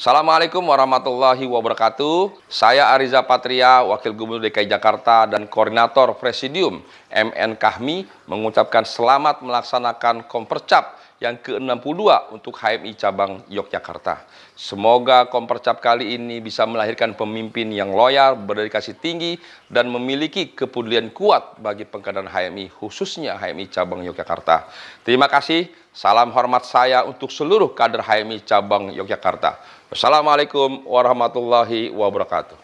Assalamualaikum warahmatullahi wabarakatuh. Saya Ariza Patria, Wakil Gubernur DKI Jakarta dan Koordinator Presidium MN Kahmi mengucapkan selamat melaksanakan Kompercap yang ke-62 untuk HMI Cabang Yogyakarta. Semoga Kompercap kali ini bisa melahirkan pemimpin yang loyal, berdedikasi tinggi, dan memiliki kepedulian kuat bagi pengkaderan HMI, khususnya HMI Cabang Yogyakarta. Terima kasih, salam hormat saya untuk seluruh kader HMI Cabang Yogyakarta. Wassalamualaikum warahmatullahi wabarakatuh.